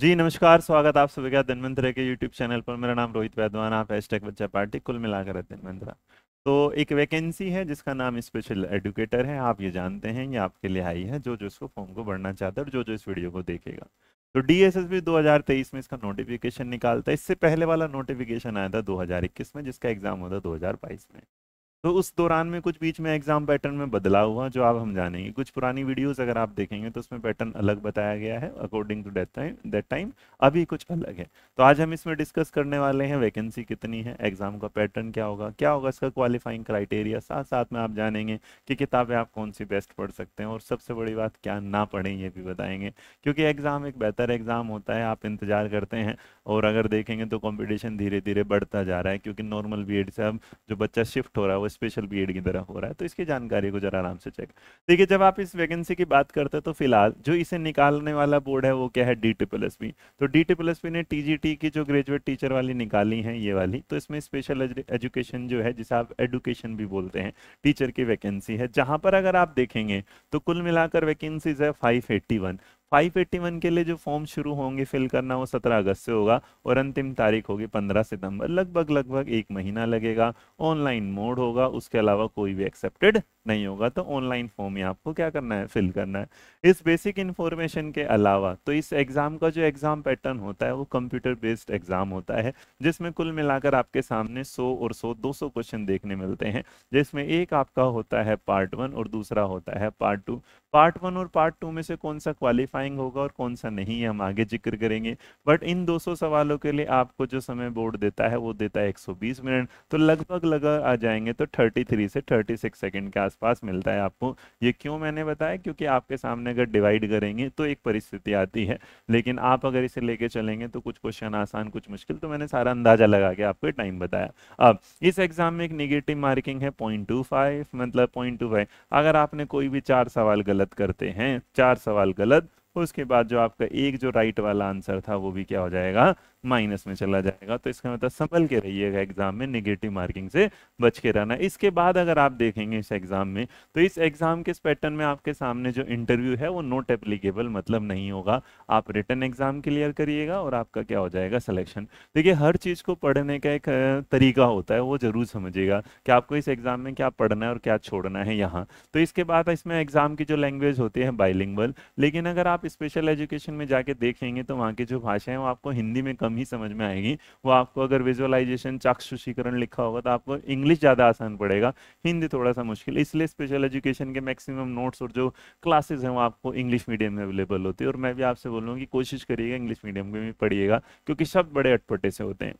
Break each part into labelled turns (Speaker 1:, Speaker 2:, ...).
Speaker 1: जी नमस्कार स्वागत आप सभी का धनवंतरा के यूट्यूब चैनल पर मेरा नाम रोहित वैद्वान आप हैशटैग बच्चा पार्टी कुल मिलाकर है धनवंतरा तो एक वैकेंसी है जिसका नाम स्पेशल एडुकेटर है आप ये जानते हैं ये आपके लिए आई है जो जो इसको फॉर्म को भरना चाहता है और जो जो इस वीडियो को देखेगा तो डी एस एस बी दो हजार तेईस में इसका नोटिफिकेशन निकालता है इससे पहले वाला नोटिफिकेशन आया था दो हजार इक्कीस में जिसका एग्जाम होता दो हजार बाईस में तो उस दौरान में कुछ बीच में एग्ज़ाम पैटर्न में बदलाव हुआ जो आप हम जानेंगे कुछ पुरानी वीडियोस अगर आप देखेंगे तो उसमें पैटर्न अलग बताया गया है according to date time that time अभी कुछ अलग है तो आज हम इसमें डिस्कस करने वाले हैं वैकेंसी कितनी है एग्ज़ाम का पैटर्न क्या होगा क्या होगा इसका क्वालिफाइंग क्राइटेरिया साथ साथ में आप जानेंगे कि किताबें आप कौन सी बेस्ट पढ़ सकते हैं और सबसे बड़ी बात क्या ना पढ़ें ये भी बताएंगे क्योंकि एग्ज़ाम एक बेहतर एग्ज़ाम होता है आप इंतज़ार करते हैं और अगर देखेंगे तो कॉम्पिटिशन धीरे धीरे बढ़ता जा रहा है क्योंकि नॉर्मल बी से अब जो बच्चा शिफ्ट हो रहा है स्पेशल बी की तरह हो रहा है तो इसकी जानकारी को जरा आराम से चेक देखिए जब आप इस वैकेंसी की बात करते हैं तो फिलहाल जो इसे निकालने वाला बोर्ड है वो क्या है डी टी प्लस बी तो डी टी प्लस बी ने टी की जो ग्रेजुएट टीचर वाली निकाली है ये वाली तो इसमें स्पेशल एजुकेशन जो है जिसे आप एडुकेशन भी बोलते हैं टीचर की वैकेंसी है जहाँ पर अगर आप देखेंगे तो कुल मिलाकर वैकेंसीज है फाइव 581 के लिए जो फॉर्म शुरू होंगे फिल करना वो 17 अगस्त से होगा और अंतिम तारीख होगी 15 सितंबर लगभग लगभग एक महीना लगेगा ऑनलाइन मोड होगा उसके अलावा कोई भी एक्सेप्टेड नहीं होगा तो ऑनलाइन फॉर्म ही आपको क्या करना है फिल करना है इस बेसिक इन्फॉर्मेशन के अलावा तो इस एग्ज़ाम का जो एग्ज़ाम पैटर्न होता है वो कंप्यूटर बेस्ड एग्ज़ाम होता है जिसमें कुल मिलाकर आपके सामने सौ और दो सौ क्वेश्चन देखने मिलते हैं जिसमें एक आपका होता है पार्ट वन और दूसरा होता है पार्ट टू पार्ट वन और पार्ट टू में से कौन सा क्वालिफाई सेटिस्फाइंग होगा और कौन सा नहीं है हम आगे जिक्र करेंगे बट इन 200 सवालों के लिए आपको जो समय बोर्ड देता है वो देता है 120 मिनट तो लगभग लगा आ जाएंगे तो 33 से 36 सेकंड के आसपास मिलता है आपको ये क्यों मैंने बताया क्योंकि आपके सामने अगर डिवाइड करेंगे तो एक परिस्थिति आती है लेकिन आप अगर इसे लेके चलेंगे तो कुछ क्वेश्चन आसान कुछ मुश्किल तो मैंने सारा अंदाजा लगा के आपको टाइम बताया अब इस एग्जाम में एक निगेटिव मार्किंग है पॉइंट मतलब पॉइंट अगर आपने कोई भी चार सवाल गलत करते हैं चार सवाल गलत उसके बाद जो आपका एक जो राइट वाला आंसर था वो भी क्या हो जाएगा माइनस में चला जाएगा तो इसका मतलब संभल के रहिएगा एग्जाम में निगेटिव मार्किंग से बच के रहना इसके बाद अगर आप देखेंगे इस एग्जाम में तो इस एग्जाम के पैटर्न में आपके सामने जो इंटरव्यू है वो नोट एप्लीकेबल मतलब नहीं होगा आप रिटर्न एग्जाम क्लियर करिएगा और आपका क्या हो जाएगा सिलेक्शन देखिए हर चीज़ को पढ़ने का एक तरीका होता है वो जरूर समझिएगा कि आपको इस एग्जाम में क्या पढ़ना है और क्या छोड़ना है यहाँ तो इसके बाद इसमें एग्जाम की जो लैंग्वेज होती है बाइलिंग लेकिन अगर आप स्पेशल एजुकेशन में जाके देखेंगे तो वहाँ की जो भाषा है वो आपको हिंदी में कम ही समझ में आएगी वो आपको अगर विजुअलाइजेशन चाक्षुषीकरण लिखा होगा तो आपको इंग्लिश ज़्यादा आसान पड़ेगा हिंदी थोड़ा सा मुश्किल इसलिए स्पेशल एजुकेशन के मैक्सिमम नोट्स और जो क्लासेज हैं वो आपको इंग्लिश मीडियम में अवेलेबल होती है और मैं भी आपसे बोलूँगी कोशिश करिएगा इंग्लिश मीडियम में भी पढ़िएगा क्योंकि शब्द बड़े अटपटे से होते हैं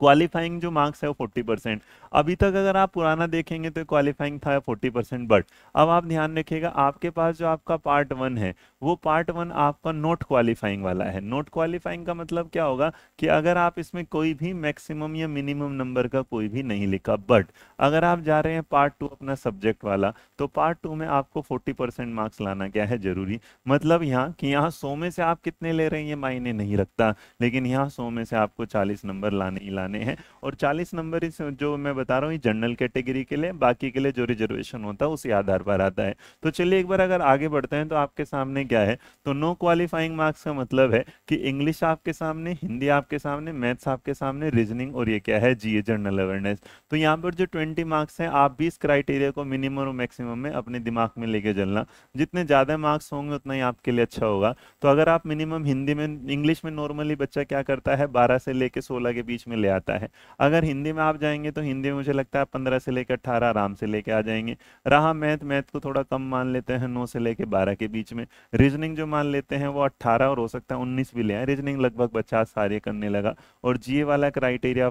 Speaker 1: क्वालिफाइंग जो मार्क्स है वो फोर्टी परसेंट अभी तक अगर आप पुराना देखेंगे तो क्वालिफाइंग था फोर्टी परसेंट बट अब आप ध्यान रखिएगा आपके पास जो आपका पार्ट वन है वो पार्ट वन आपका नॉट क्वालिफाइंग वाला है नॉट क्वालिफाइंग का मतलब क्या होगा कि अगर आप इसमें कोई भी मैक्सिमम या मिनिमम नंबर का कोई भी नहीं लिखा बट अगर आप जा रहे हैं पार्ट टू अपना सब्जेक्ट वाला तो पार्ट टू में आपको फोर्टी परसेंट मार्क्स लाना क्या है जरूरी मतलब यहाँ कि यहाँ सो में से आप कितने ले रहे हैं ये मायने नहीं रखता लेकिन यहाँ सो में से आपको चालीस नंबर लाने ही लाने आने हैं और 40 नंबर इस जो मैं बता रहा हूँ जनरल कैटेगरी के लिए बाकी के लिए जो रिजर्वेशन होता है उसी आधार पर आता है तो चलिए एक बार अगर आगे बढ़ते हैं तो आपके सामने क्या है तो नो क्वालिफाइंग मार्क्स का मतलब है कि इंग्लिश आपके सामने हिंदी आपके सामने मैथ्स आपके सामने रीजनिंग और ये क्या है जी जनरल अवेयरनेस तो यहाँ पर जो ट्वेंटी मार्क्स हैं आप भी इस क्राइटेरिया को मिनिमम और मैक्सिमम में अपने दिमाग में लेके चलना जितने ज़्यादा मार्क्स होंगे उतना ही आपके लिए अच्छा होगा तो अगर आप मिनिमम हिंदी में इंग्लिश में नॉर्मली बच्चा क्या करता है बारह से लेके सोलह के बीच में ले आता आता है अगर हिंदी में आप जाएंगे तो हिंदी में मुझे लगता है पंद्रह से लेकर अट्ठारह आराम से लेकर आ जाएंगे रहा मैथ मैथ को तो थोड़ा कम मान लेते हैं नौ से लेकर बारह के बीच में रीजनिंग जो मान लेते हैं वो अट्ठारह और हो सकता है उन्नीस भी ले आए रीजनिंग लगभग पचास सारे करने लगा और जी वाला क्राइटेरिया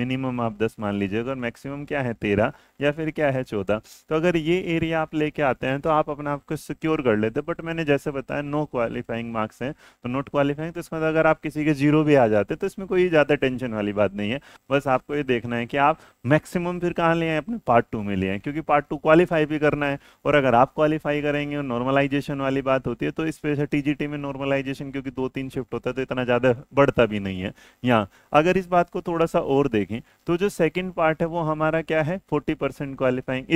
Speaker 1: मिनिमम आप दस मान लीजिएगा और मैक्सिमम क्या है तेरह या फिर क्या है चौदह तो अगर ये एरिया आप लेके आते हैं तो आप अपने आप को सिक्योर कर लेते बट मैंने जैसे बताया नो क्वालिफाइंग मार्क्स हैं तो नोट क्वालिफाइंग तो इसमें तो अगर आप किसी के जीरो भी आ जाते तो इसमें कोई ज़्यादा टेंशन वाली बात नहीं है बस आपको ये देखना है कि आप मैक्सिमम फिर कहाँ ले आए अपने पार्ट टू में ले आए क्योंकि पार्ट टू क्वालिफाई भी करना है और अगर आप क्वालिफाई करेंगे और नॉर्मलाइजेशन वाली बात होती है तो स्पेशल टीजीटी में नॉर्मलाइजेशन क्योंकि दो तीन शिफ्ट होता है तो इतना ज़्यादा बढ़ता भी नहीं है यहाँ अगर इस बात को थोड़ा सा और देखें तो जो सेकेंड पार्ट है वो हमारा क्या है फोर्टी परसेंट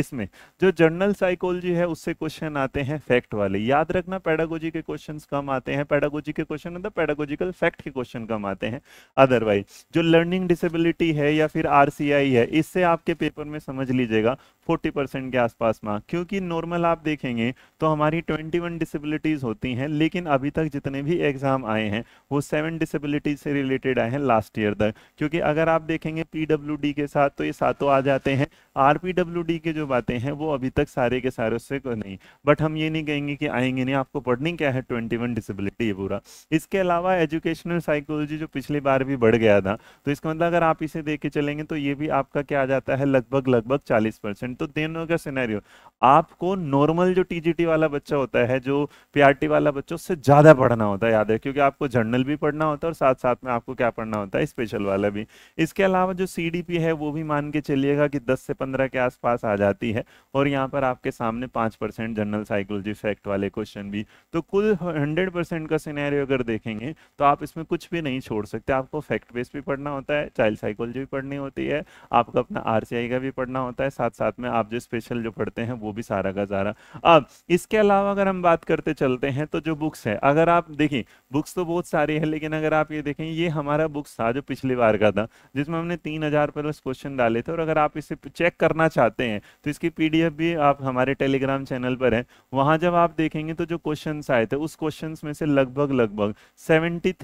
Speaker 1: इसमें जो जनरल साइकोलॉजी है उससे क्वेश्चन आते हैं फैक्ट वाले याद रखना पेडागोजी के क्वेश्चन कम आते हैं पेडागोजी के क्वेश्चन मतलब पेडागोजिकल फैक्ट के क्वेश्चन कम आते हैं अदरवाइज जो लर्निंग डिसेबिलिटी है या फिर आर है इससे आपके पेपर में समझ लीजिएगा फोर्टी परसेंट के आसपास मार्क क्योंकि नॉर्मल आप देखेंगे तो हमारी ट्वेंटी वन डिसेबिलिटीज़ होती हैं लेकिन अभी तक जितने भी एग्ज़ाम आए हैं वो सेवन डिसेबिलिटीज से रिलेटेड आए हैं लास्ट ईयर तक क्योंकि अगर आप देखेंगे पी के साथ तो ये सातों आ जाते हैं आर के जो बातें हैं वो अभी तक सारे के सारे उससे नहीं बट हम ये नहीं कहेंगे कि आएंगे नहीं आपको पढ़नी क्या है ट्वेंटी वन डिसेबिलिटी ये पूरा इसके अलावा एजुकेशनल साइकोलॉजी जो पिछली बार भी बढ़ गया था तो इसका मतलब अगर आप इसे देख के चलेंगे तो ये भी आपका क्या आ जाता है लगभग लगभग चालीस परसेंट तो दोनों का सिनेरियो आपको नॉर्मल जो टीजीटी वाला बच्चा होता है जो पीआरटी वाला बच्चा उससे ज़्यादा पढ़ना होता है याद है क्योंकि आपको जर्नल भी पढ़ना होता है और साथ साथ में आपको क्या पढ़ना होता है स्पेशल वाला भी इसके अलावा जो सी है वो भी मान के चलिएगा कि दस से पंद्रह के आसपास आ जाती है और यहाँ पर आपके सामने पांच जनरल साइकोलॉजी फैक्ट वाले क्वेश्चन भी तो कुल हंड्रेड का सिनेरियो अगर देखेंगे तो आप इसमें कुछ भी नहीं छोड़ सकते आपको फैक्ट बेस भी पढ़ना होता है चाइल्ड साइकोलॉजी भी पढ़नी होती है आपको अपना आरसीआई का भी पढ़ना होता है साथ साथ में आप जो स्पेशल जो पढ़ते हैं वो भी सारा का सारा अब इसके अलावा अगर हम बात करते चलते हैं तो जो बुक्स है अगर आप देखें बुक्स तो बहुत सारी है लेकिन अगर आप ये देखें ये हमारा बुक्स था जो पिछली बार का था जिसमें हमने तीन हजार प्लस क्वेश्चन डाले थे और अगर आप इसे चेक करना चाहते हैं तो इसकी पी भी आप हमारे टेलीग्राम चैनल पर है वहां जब आप देखेंगे तो जो क्वेश्चन आए थे उस क्वेश्चन में से लगभग लगभग सेवेंटी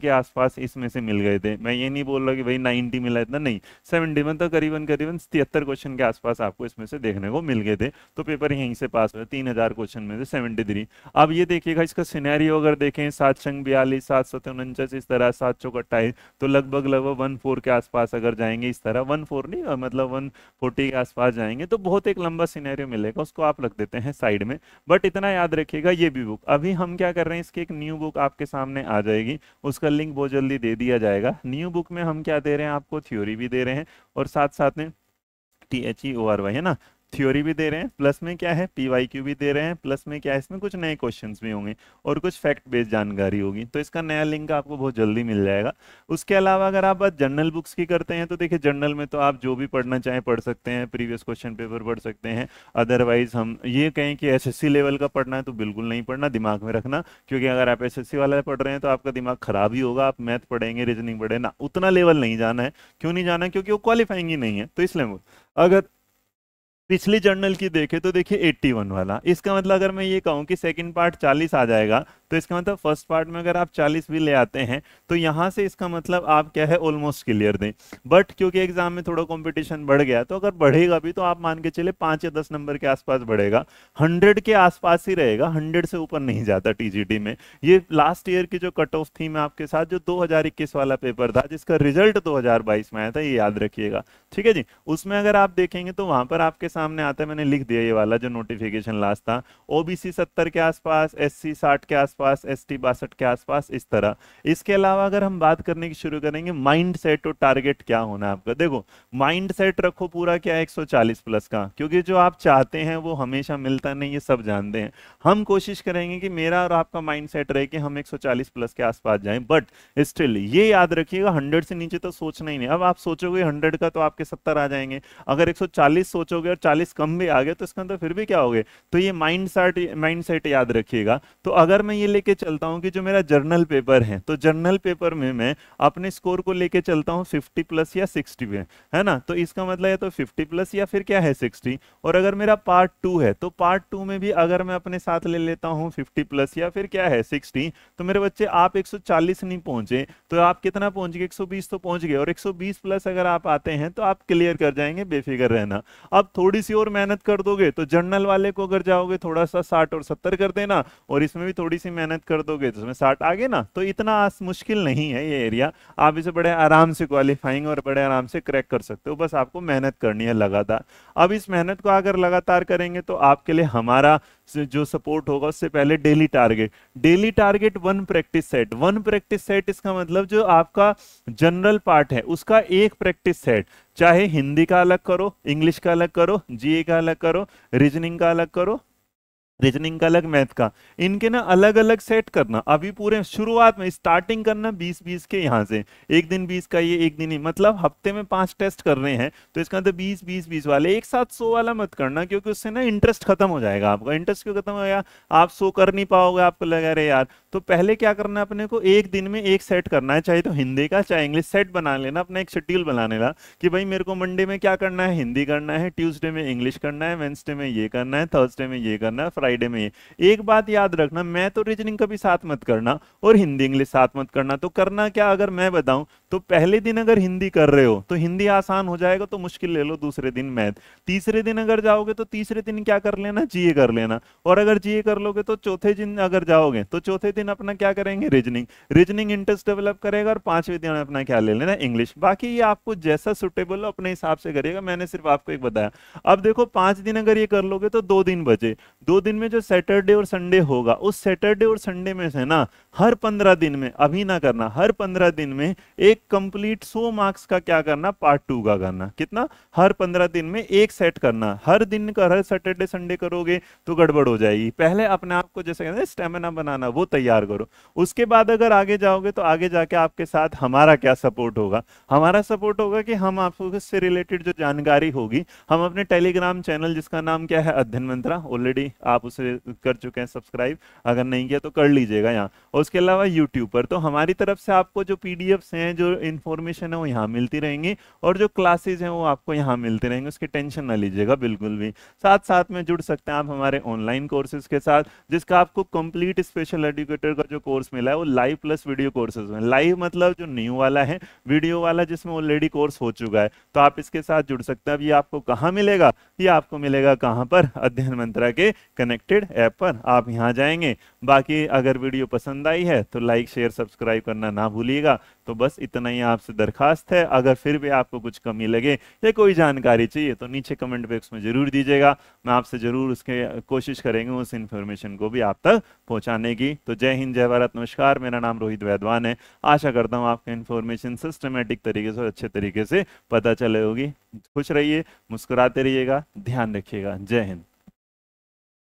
Speaker 1: के आसपास इसमें से मिल गए थे मैं ये नहीं बोल रहा कि भाई नाइनटी मिला इतना नहीं सेवेंटी मतलब करीबन करीबन तिहत्तर क्वेश्चन के आसपास आपको इसमें से देखने को मिल गए थे तो पेपर यहीं से पास हुआ तीन हजार क्वेश्चन में से सेवेंटी थ्री अब ये देखिएगा इसका सिनेरियो अगर देखें सात छंग बयालीस सात सौ उनचास इस तरह सात सौ अट्ठाईस तो लगभग लगभग वन फोर के आसपास अगर जाएंगे इस तरह वन फोर नहीं मतलब वन फोर्टी के आसपास जाएंगे तो बहुत एक लंबा सिनेरियो मिलेगा उसको आप रख देते हैं साइड में बट इतना याद रखिएगा ये भी बुक अभी हम क्या कर रहे हैं इसकी एक न्यू बुक आपके सामने आ जाएगी उसका लिंक बहुत जल्दी दे दिया जाएगा न्यू बुक में हम क्या दे रहे हैं आपको थ्योरी भी दे रहे हैं और साथ साथ में T H E O R Y है ना थ्योरी भी दे रहे हैं प्लस में क्या है पी वाई क्यू भी दे रहे हैं प्लस में क्या है इसमें कुछ नए क्वेश्चन भी होंगे और कुछ फैक्ट बेस्ड जानकारी होगी तो इसका नया लिंक आपको बहुत जल्दी मिल जाएगा उसके अलावा अगर आप बात जर्नल बुक्स की करते हैं तो देखिए जर्नल में तो आप जो भी पढ़ना चाहें पढ़ सकते हैं प्रीवियस क्वेश्चन पेपर पढ़ सकते हैं अदरवाइज हम ये कहें कि एस लेवल का पढ़ना है तो बिल्कुल नहीं पढ़ना दिमाग में रखना क्योंकि अगर आप एस वाला पढ़ रहे हैं तो आपका दिमाग खराब ही होगा आप मैथ पढ़ेंगे रीजनिंग पढ़े ना उतना लेवल नहीं जाना है क्यों नहीं जाना क्योंकि वो क्वालिफाइंग ही नहीं है तो इसलिए अगर पिछले जर्नल की देखें तो देखिए 81 वाला इसका मतलब अगर मैं ये कहूँ कि सेकंड पार्ट 40 आ जाएगा तो इसका मतलब फर्स्ट पार्ट में अगर आप 40 भी ले आते हैं तो यहाँ से इसका मतलब आप क्या है ऑलमोस्ट क्लियर दें बट क्योंकि एग्जाम में थोड़ा कॉम्पिटिशन बढ़ गया तो अगर बढ़ेगा भी तो आप मान के चले पाँच या दस नंबर के आसपास बढ़ेगा हंड्रेड के आसपास ही रहेगा हंड्रेड से ऊपर नहीं जाता टी में ये लास्ट ईयर की जो कट ऑफ थी मैं आपके साथ जो दो वाला पेपर था जिसका रिजल्ट दो में आया था ये याद रखिएगा ठीक है जी उसमें अगर आप देखेंगे तो वहाँ पर आपके सामने आता है मैंने लिख दिया ये वाला जो नोटिफिकेशन लास्ट था ओबीसी सत्तर के आसपास एस सी साठ के आसपास आसपास एस टी के आसपास इस तरह इसके अलावा अगर हम बात करने की शुरू करेंगे माइंड सेट और टारगेट क्या होना है आपका देखो माइंड सेट रखो पूरा क्या 140 प्लस का क्योंकि जो आप चाहते हैं वो हमेशा मिलता नहीं ये सब जानते हैं हम कोशिश करेंगे कि मेरा और आपका माइंड सेट रहे कि हम एक प्लस के आसपास जाएं बट स्टिल ये याद रखिएगा हंड्रेड से नीचे तो सोचना ही नहीं अब आप सोचोगे हंड्रेड का तो आपके सत्तर आ जाएंगे अगर एक सोचोगे और चालीस कम भी आ गए तो इसका अंदर मतलब फिर भी क्या हो तो ये माइंड सेट माइंड सेट याद रखिएगा तो अगर मैं ये ये लेके चलता हूँ कि जो मेरा जर्नल पेपर है तो जर्नल पेपर में मैं अपने स्कोर को लेके चलता हूँ 50 प्लस या 60 में है ना तो इसका मतलब है तो 50 प्लस या फिर क्या है 60 और अगर मेरा पार्ट टू है तो पार्ट टू में भी अगर मैं अपने साथ ले लेता हूँ फिफ्टी प्लस या फिर क्या है सिक्सटी तो मेरे बच्चे आप एक नहीं पहुंचे तो आप कितना पहुंच गए एक तो पहुंच गए और एक प्लस अगर आप आते हैं तो आप क्लियर कर जाएंगे बेफिक्र रहना अब थोड़ी सी और मेहनत कर दोगे तो जर्नल वाले को अगर जाओगे थोड़ा सा साठ और सत्तर कर देना और इसमें भी थोड़ी सी मेहनत कर दोगे तो उसमें साठ आगे ना तो इतना आस मुश्किल नहीं है ये एरिया आप इसे बड़े आराम से क्वालिफाइंग और बड़े आराम से क्रैक कर सकते हो बस आपको मेहनत करनी है लगातार अब इस मेहनत को अगर लगातार करेंगे तो आपके लिए हमारा जो सपोर्ट होगा उससे पहले daily target daily target one practice set one practice set इसका मतलब जो आपका जनरल पार्ट है उसका एक प्रैक्टिस सेट चाहे हिंदी का अलग करो इंग्लिश का अलग करो जीए का अलग करो रीजनिंग का अलग करो रीजनिंग का अलग मैथ का इनके ना अलग अलग सेट करना अभी पूरे शुरुआत में स्टार्टिंग करना 20 20 के यहाँ से एक दिन 20 का ये एक दिन ही मतलब हफ्ते में पांच टेस्ट कर रहे हैं तो इसका मतलब 20 20 20 वाले एक साथ 100 वाला मत करना क्योंकि उससे ना इंटरेस्ट खत्म हो जाएगा आपका इंटरेस्ट क्यों खत्म हो गया आप सो कर नहीं पाओगे आपको लगा रहे यार तो पहले क्या करना है अपने को एक दिन में एक सेट करना है चाहे तो हिंदी का चाहे इंग्लिश सेट बना लेना अपना एक शेड्यूल बना लेना कि भाई मेरे को मंडे में क्या करना है हिंदी करना है ट्यूजडे में इंग्लिश करना है वेंसडे में ये करना है थर्सडे में ये करना है फ्राइडे में एक बात याद रखना मैं तो रीजनिंग कभी साथ मत करना और हिंदी इंग्लिश साथ मत करना तो करना क्या अगर मैं बताऊं तो पहले दिन अगर हिंदी कर रहे हो तो हिंदी आसान हो जाएगा तो मुश्किल ले लो दूसरे दिन मैथ तीसरे दिन अगर जाओगे तो तीसरे दिन क्या कर लेना जीए कर लेना और अगर जीए कर लोगे तो चौथे दिन अगर जाओगे तो चौथे दिन अपना क्या करेंगे रीजनिंग रीजनिंग इंटरेस्ट डेवलप करेगा और पांचवें दिन अपना क्या ले लेना इंग्लिश बाकी ये आपको जैसा सुटेबल हो अपने हिसाब से करिएगा मैंने सिर्फ आपको एक बताया अब देखो पांच दिन अगर ये कर लोगे तो दो दिन बचे दो दिन दिन में जो सैटरडे और संडे होगा उस सैटरडे और संडे में से ना हर पंद्रह दिन में अभी ना करना हर पंद्रह दिन में एक कंप्लीट सो मार्क्स का क्या करना पार्ट टू का करना कितना हर पंद्रह दिन में एक सेट करना हर दिन का हर सैटरडे संडे करोगे तो गड़बड़ हो जाएगी पहले अपने आप को जैसे कहते हैं स्टेमिना बनाना वो तैयार करो उसके बाद अगर आगे जाओगे तो आगे जाके आपके साथ हमारा क्या सपोर्ट होगा हमारा सपोर्ट होगा कि हम आपको इससे रिलेटेड जो जानकारी होगी हम अपने टेलीग्राम चैनल जिसका नाम क्या है अध्ययन मंत्रा ऑलरेडी आप उसे कर चुके हैं सब्सक्राइब अगर नहीं किया तो कर लीजिएगा यहाँ और उसके अलावा यूट्यूब पर तो हमारी तरफ से आपको जो पी हैं जो इन्फॉर्मेशन है वो यहाँ मिलती रहेंगी और जो क्लासेज हैं वो आपको यहाँ मिलती रहेंगे उसकी टेंशन ना लीजिएगा बिल्कुल भी साथ साथ में जुड़ सकते हैं आप हमारे ऑनलाइन कोर्सेज के साथ जिसका आपको कंप्लीट स्पेशल एडुकेटर का जो कोर्स मिला है वो लाइव प्लस वीडियो कोर्सेज में लाइव मतलब जो न्यू वाला है वीडियो वाला जिसमें ऑलरेडी कोर्स हो चुका है तो आप इसके साथ जुड़ सकते हैं अब ये आपको कहाँ मिलेगा ये आपको मिलेगा कहाँ पर अध्ययन मंत्रा के कनेक्ट कनेक्टेड ऐप पर आप यहाँ जाएंगे बाकी अगर वीडियो पसंद आई है तो लाइक शेयर सब्सक्राइब करना ना भूलिएगा तो बस इतना ही आपसे दरखास्त है अगर फिर भी आपको कुछ कमी लगे या कोई जानकारी चाहिए तो नीचे कमेंट बॉक्स में ज़रूर दीजिएगा मैं आपसे ज़रूर उसके कोशिश करेंगे उस इन्फॉर्मेशन को भी आप तक पहुँचाने की तो जय हिंद जय भारत नमस्कार मेरा नाम रोहित वैदवान है आशा करता हूँ आपका इन्फॉर्मेशन सिस्टमेटिक तरीके से अच्छे तरीके से पता चले होगी खुश रहिए मुस्कुराते रहिएगा ध्यान रखिएगा जय हिंद